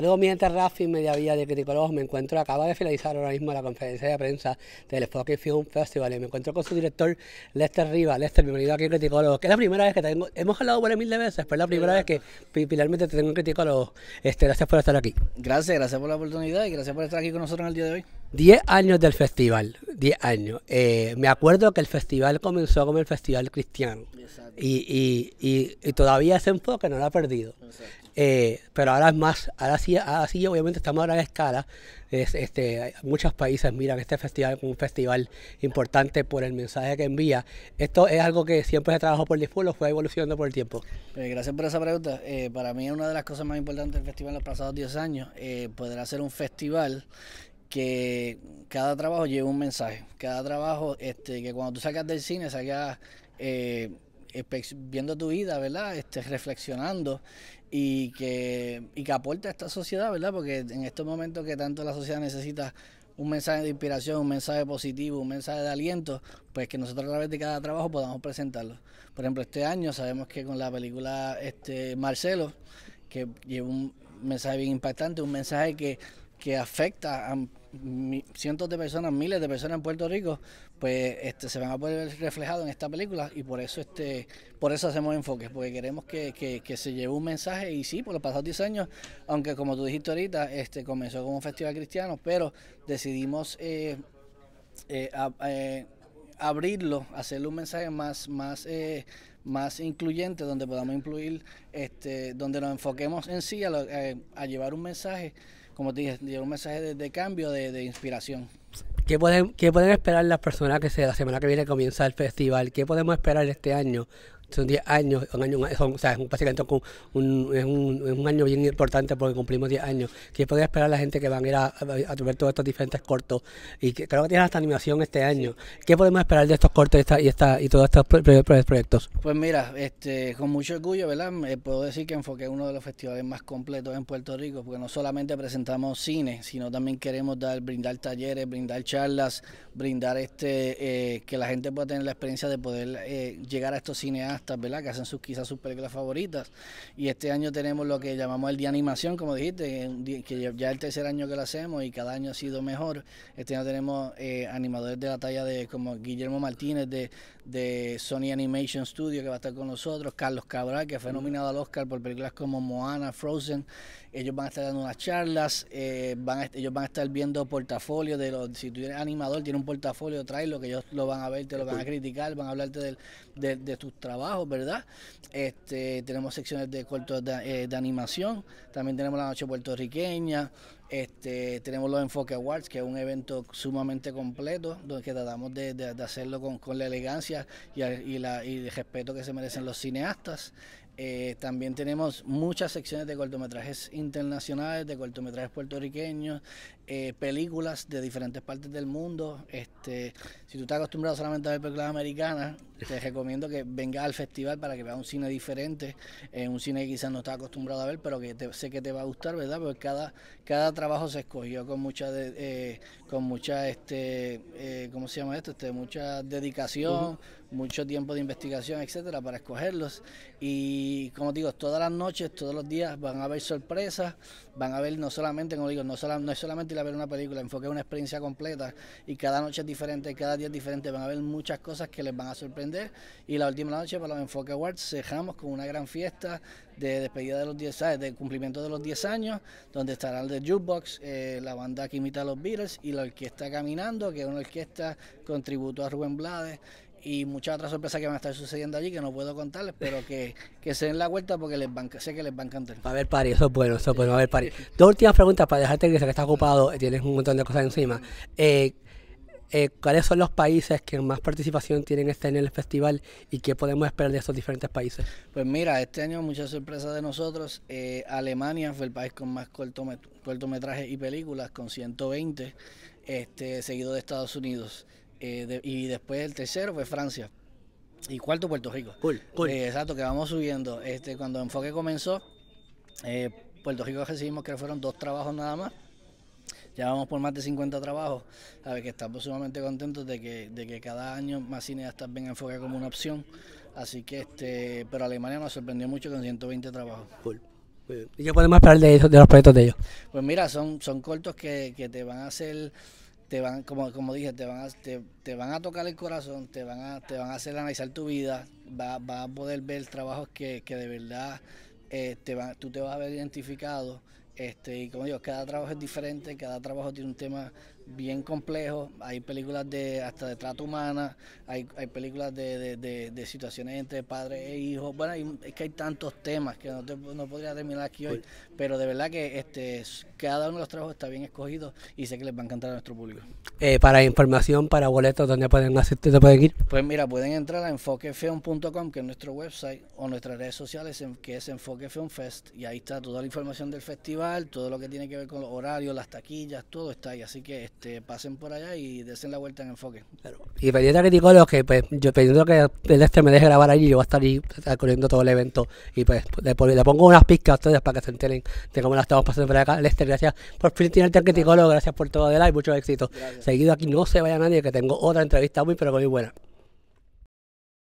Saludos mi gente Rafi, vía de Criticólogos, me encuentro, acaba de finalizar ahora mismo la conferencia de prensa del Spoken Film Festival y me encuentro con su director Lester Riva. Lester, bienvenido aquí a Criticólogos, que es la primera vez que tengo, hemos hablado por mil de veces, pero es la primera vez que finalmente te tengo en crítico. Este, gracias por estar aquí. Gracias, gracias por la oportunidad y gracias por estar aquí con nosotros en el día de hoy. 10 años del festival, 10 años. Eh, me acuerdo que el festival comenzó como el festival cristiano y, todavía ese enfoque no lo ha perdido. Eh, pero ahora es más, ahora sí, ahora obviamente estamos a gran escala. Es, este, muchos países miran este festival como un festival importante por el mensaje que envía. Esto es algo que siempre se trabajó por el lo fue evolucionando por el tiempo. Pues gracias por esa pregunta. Eh, para mí es una de las cosas más importantes del festival en los pasados 10 años, poder hacer un festival que cada trabajo lleva un mensaje. Cada trabajo, este, que cuando tú sacas del cine, sacas eh, viendo tu vida, ¿verdad? Este, reflexionando y que, y que aporta a esta sociedad, ¿verdad? Porque en estos momentos que tanto la sociedad necesita un mensaje de inspiración, un mensaje positivo, un mensaje de aliento, pues que nosotros a través de cada trabajo podamos presentarlo. Por ejemplo, este año sabemos que con la película este, Marcelo, que lleva un mensaje bien impactante, un mensaje que, que afecta a cientos de personas, miles de personas en Puerto Rico, pues este, se van a poder ver reflejados en esta película y por eso este, por eso hacemos enfoques, porque queremos que, se lleve un mensaje y sí, por los pasados 10 años, aunque como tú dijiste ahorita, este, comenzó como un festival cristiano, pero decidimos eh, eh, eh, abrirlo, hacerle un mensaje más, más más incluyente, donde podamos incluir, este, donde nos enfoquemos en sí a, eh, llevar un mensaje, como te dije, llevar un mensaje de, cambio, de, inspiración. ¿Qué pueden, ¿Qué pueden esperar las personas que se, la semana que viene comienza el festival? ¿Qué podemos esperar este año son 10 años, un año, es un, año bien importante porque cumplimos 10 años. ¿Qué podría esperar la gente que van a ir a, ver todos estos diferentes cortos? Y que, creo que tienes hasta animación este año. ¿Qué podemos esperar de estos cortos y, esta, y, esta, y todos estos proyectos? Pues mira, este, con mucho orgullo, ¿verdad? puedo decir que enfoqué uno de los festivales más completos en Puerto Rico, porque no solamente presentamos cine, sino también queremos dar, brindar talleres, brindar charlas, brindar este eh, que la gente pueda tener la experiencia de poder eh, llegar a estos cineastas ¿verdad? Que hacen sus, quizás sus películas favoritas. Y este año tenemos lo que llamamos el Día Animación, como dijiste, que, ya ya el tercer año que lo hacemos y cada año ha sido mejor. Este año tenemos eh, animadores de la talla de como Guillermo Martínez de, de Sony Animation Studio que va a estar con nosotros, Carlos Cabral que fue mm. nominado al Oscar por películas como Moana, Frozen, ellos van a estar dando unas charlas, eh, ellos van a estar viendo portafolios de los, si tú eres animador, tienes un portafolio, tráelo, que ellos lo van a ver, te lo van a criticar, van a hablarte del, de, tus trabajos, ¿verdad? Este, tenemos secciones de cortos de eh, animación, también tenemos la noche puertorriqueña, este, tenemos los Enfoque Awards, que es un evento sumamente completo, donde tratamos de, hacerlo con, la elegancia y el respeto que se merecen los cineastas. Eh, también tenemos muchas secciones de cortometrajes internacionales, de cortometrajes puertorriqueños, eh, películas de diferentes partes del mundo. Este, si tú estás acostumbrado solamente a ver películas americanas, te recomiendo que vengas al festival para que veas un cine diferente, eh, un cine que quizás no estás acostumbrado a ver, pero que sé que te va a gustar, ¿verdad? Porque cada, cada trabajo se escogió con mucha, con mucha, este, ¿cómo se llama esto? Este, mucha dedicación. Uh-huh mucho tiempo de investigación, etcétera, para escogerlos. Y como digo, todas las noches, todos los días van a haber sorpresas, van a ver no solamente, como digo, no, es solamente ir a ver una película, enfoque una experiencia completa y cada noche es diferente, cada día es diferente, van a ver muchas cosas que les van a sorprender. Y la última noche para los Enfoque Awards cerramos con una gran fiesta de despedida de los 10 años, de cumplimiento de los 10 años, donde el de Jukebox, eh, la banda que imita a los Beatles y la orquesta Caminando, que es una orquesta con tributo a Rubén Blades y muchas otras sorpresas que van a estar sucediendo allí que no puedo contarles, pero que, se den la vuelta porque les van, sé que les van a encantar. a ver pari, eso es bueno, eso es bueno, a ver pari. Dos últimas preguntas para dejarte que se que estás ocupado, tienes un montón de cosas encima. Eh, eh, ¿Cuáles son los países que más participación tienen este año en el festival y qué podemos esperar de esos diferentes países? Pues mira, este año muchas sorpresas de nosotros. Eh, Alemania fue el país con más cortometrajes y películas, con 120, este, seguido de Estados Unidos. Eh, y después el tercero fue Francia. Y cuarto Puerto Rico. Eh, exacto, que vamos subiendo. Este, cuando Enfoque comenzó, eh, Puerto Rico recibimos que fueron dos trabajos nada más. Ya vamos por más de 50 trabajos. a ver que estamos sumamente contentos de que, de que cada año más cineastas a Enfoque como una opción. Así que, este, pero Alemania nos sorprendió mucho con 120 trabajos. ¿Y qué podemos esperar de, de los proyectos de ellos? Pues mira, son, son cortos que, que te van a hacer te van, como, como dije, te van, a, te, van a tocar el corazón, te van a, te van a hacer analizar tu vida, vas va a poder ver trabajos que, que de verdad eh, te tú te vas a ver identificado. Este, y como digo, cada trabajo es diferente, cada trabajo tiene un tema bien complejo Hay películas de hasta de trato humana, hay, hay películas de, de, situaciones entre padres e hijos. Bueno, es que hay tantos temas que no, te, no podría terminar aquí hoy, pues pero de verdad que este cada uno de los trabajos está bien escogido y sé que les va a encantar a nuestro público. Eh, para información, para boletos, ¿dónde pueden hacerte pueden ir? Pues mira, pueden entrar a enfoquefilm.com, que es nuestro website, o nuestras redes sociales, que es Enfoque y ahí está toda la información del festival, todo lo que tiene que ver con los horarios, las taquillas, todo está ahí. Así que este, pasen por allá y desen la vuelta en enfoque. Y pendiente a los que pues yo pidiendo que Lester me deje grabar allí, yo voy a estar ahí corriendo todo el evento y pues le, le, pongo unas pizcas a ustedes para que se enteren de cómo la estamos pasando por acá. Lester, gracias por fin tenerte gracias por todo de like, mucho éxito. Seguido aquí, no se vaya nadie, que tengo otra entrevista muy, pero muy buena.